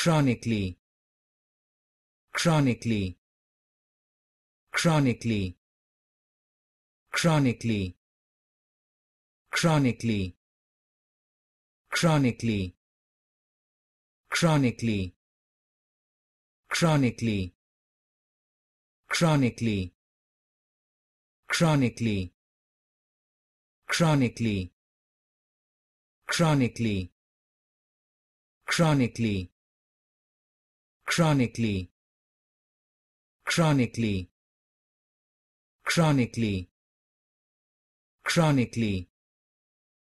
chronically chronically chronically chronically chronically chronically chronically chronically chronically chronically chronically chronically chronically chronically chronically chronically chronically